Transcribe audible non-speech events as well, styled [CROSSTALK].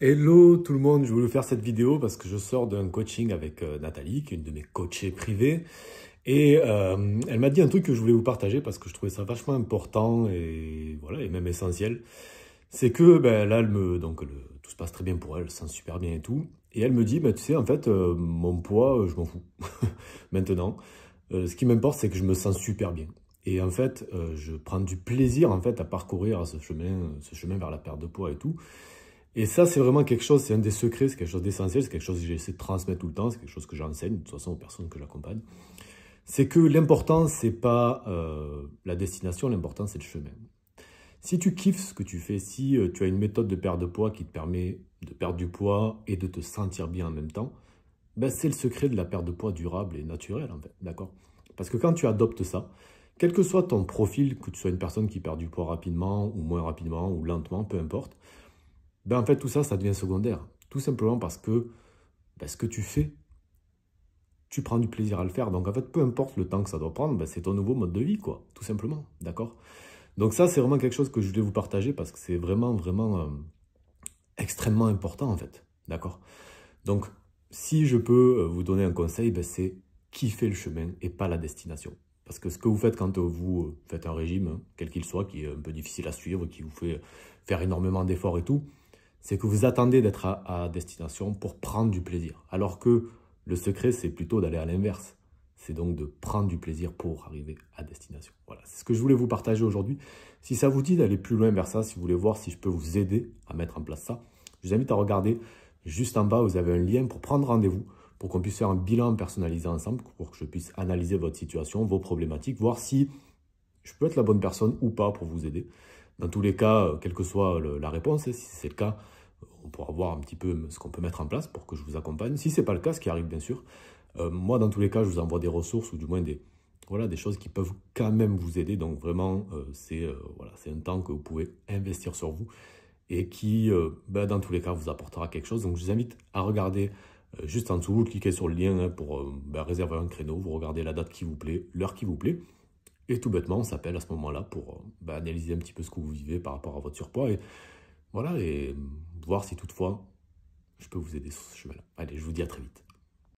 Hello tout le monde, je voulais faire cette vidéo parce que je sors d'un coaching avec euh, Nathalie, qui est une de mes coachées privées. Et euh, elle m'a dit un truc que je voulais vous partager parce que je trouvais ça vachement important et voilà et même essentiel. C'est que ben, là, elle me, donc, le, tout se passe très bien pour elle, elle se sent super bien et tout. Et elle me dit, ben, tu sais, en fait, euh, mon poids, je m'en fous [LAUGHS] maintenant. ce qui m'importe, c'est que je me sens super bien. Et en fait, je prends du plaisir en fait, à parcourir ce chemin, ce chemin vers la perte de poids et tout. Et ça, c'est vraiment quelque chose, c'est un des secrets, c'est quelque chose d'essentiel, c'est quelque chose que j'essaie de transmettre tout le temps, c'est quelque chose que j'enseigne, de toute façon, aux personnes que j'accompagne. C'est que l'important, c'est pas euh, la destination, l'important, c'est le chemin. Si tu kiffes ce que tu fais, si euh, tu as une méthode de perte de poids qui te permet de perdre du poids et de te sentir bien en même temps, ben c'est le secret de la perte de poids durable et naturelle, en fait, d'accord Parce que quand tu adoptes ça, quel que soit ton profil, que tu sois une personne qui perd du poids rapidement ou moins rapidement ou lentement, peu importe, ben, en fait, tout ça, ça devient secondaire. Tout simplement parce que ben, ce que tu fais, tu prends du plaisir à le faire. Donc en fait, peu importe le temps que ça doit prendre, ben, c'est ton nouveau mode de vie, quoi, tout simplement. D'accord Donc ça, c'est vraiment quelque chose que je voulais vous partager parce que c'est vraiment, vraiment euh, extrêmement important, en fait. D'accord Donc, si je peux euh, vous donner un conseil, c'est c'est kiffer le chemin et pas la destination. Parce que ce que vous faites quand euh, vous faites un régime, hein, quel qu'il soit, qui est un peu difficile à suivre, qui vous fait faire énormément d'efforts et tout, c'est que vous attendez d'être à, destination pour prendre du plaisir. Alors que le secret, c'est plutôt d'aller à l'inverse. C'est donc de prendre du plaisir pour arriver à destination. Voilà, c'est ce que je voulais vous partager aujourd'hui. Si ça vous dit d'aller plus loin vers ça, si vous voulez voir si je peux vous aider à mettre en place ça, je vous invite à regarder juste en bas, vous avez un lien pour prendre rendez-vous pour qu'on puisse faire un bilan personnalisé ensemble, pour que je puisse analyser votre situation, vos problématiques, voir si je peux être la bonne personne ou pas pour vous aider. Dans tous les cas, euh, quelle que soit la réponse, hein, si c'est le cas, on pourra voir un petit peu euh, ce qu'on peut mettre en place pour que je vous accompagne. Si ce n'est pas le cas, ce qui arrive bien sûr, euh, moi dans tous les cas, je vous envoie des ressources ou du moins des, voilà, des choses qui peuvent quand même vous aider. Donc vraiment, euh, c'est un temps que vous pouvez investir sur vous et qui, ben, dans tous les cas, vous apportera quelque chose. Donc je vous invite à regarder juste en dessous, vous cliquez sur le lien hein, pour ben, réserver un créneau, vous regardez la date qui vous plaît, l'heure qui vous plaît. Et tout bêtement, on s'appelle à ce moment-là pour ben, analyser un petit peu ce que vous vivez par rapport à votre surpoids. Et voilà, et voir si toutefois je peux vous aider sur ce chemin Allez, je vous dis à très vite.